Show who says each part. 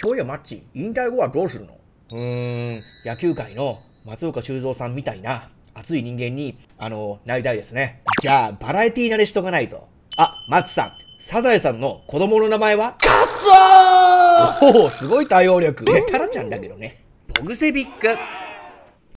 Speaker 1: そういや、マッチ、引退後はどうするのうーん、野球界の松岡修造さんみたいな熱い人間に、あの、なりたいですね。じゃあ、バラエティー慣れしとかないと。あ、マッチさん、サザエさんの子供の名前は
Speaker 2: カ
Speaker 1: ツオおお、すごい対応力。ね、タラちゃんだけどね。ボグセビック。